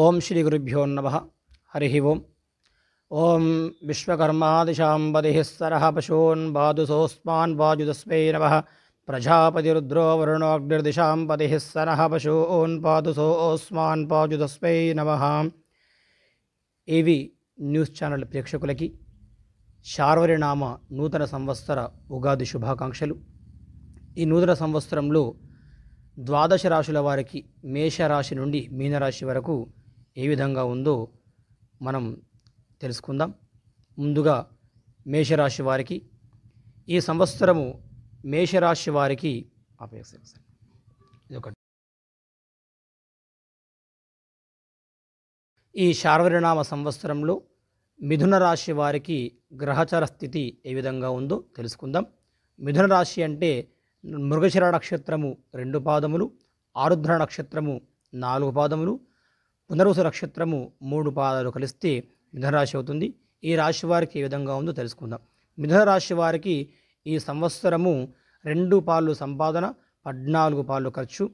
ఓం శ్రీ గురుభ్యో నమ హరి ఓం ఓం పశూన్ బాధుసోస్మాన్ బాజుదస్మై నమ ప్రజాపతిరుద్రో వరుణోగ్నిర్దిశాంబదిస్సర పశూన్పాదుసోస్మాన్ పాజుదస్మై నమ ఇవి న్యూస్ ఛానల్ ప్రేక్షకులకి శార్వరినామ నూతన సంవత్సర ఉగాది శుభాకాంక్షలు ఈ నూతన సంవత్సరంలో ద్వాదశ రాశుల వారికి మేషరాశి నుండి మీనరాశి వరకు ఏ విధంగా ఉందో మనం తెలుసుకుందాం ముందుగా మేషరాశి వారికి ఈ సంవత్సరము మేషరాశి వారికి ఇదొకటి ఈ శార్వరినామ సంవత్సరంలో మిథున రాశి వారికి గ్రహచార స్థితి ఏ విధంగా ఉందో తెలుసుకుందాం మిథున రాశి అంటే మృగశిర నక్షత్రము రెండు పాదములు ఆరుద్ర నక్షత్రము నాలుగు పాదములు పునరుస నక్షత్రము మూడు పాదాలు కలిస్తే మిథునరాశి అవుతుంది ఈ రాశి వారికి ఏ విధంగా ఉందో తెలుసుకుందాం మిథున రాశి వారికి ఈ సంవత్సరము రెండు పాళ్ళు సంపాదన పద్నాలుగు పాలు ఖర్చు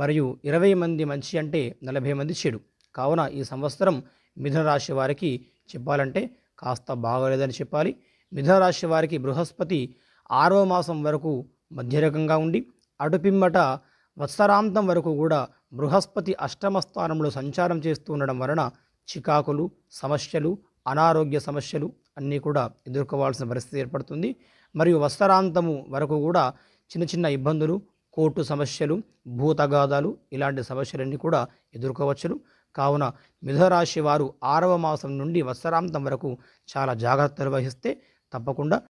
మరియు ఇరవై మంది మంచి అంటే నలభై మంది చెడు కావున ఈ సంవత్సరం మిథున రాశి వారికి చెప్పాలంటే కాస్త బాగోలేదని చెప్పాలి మిథున రాశి వారికి బృహస్పతి ఆరవ మాసం వరకు మధ్యరకంగా ఉండి అటుపిమ్మట వత్సరాంతం వరకు కూడా బృహస్పతి అష్టమ స్థానంలో సంచారం చేస్తూ ఉండడం వలన చికాకులు సమస్యలు అనారోగ్య సమస్యలు అన్నీ కూడా ఎదుర్కోవాల్సిన పరిస్థితి ఏర్పడుతుంది మరియు వస్త్రాంతము వరకు కూడా చిన్న చిన్న ఇబ్బందులు కోర్టు సమస్యలు భూతగాదాలు ఇలాంటి సమస్యలన్నీ కూడా ఎదుర్కోవచ్చును కావున మిథరాశి వారు ఆరవ మాసం నుండి వత్సరాంతం వరకు చాలా జాగ్రత్తలు వహిస్తే తప్పకుండా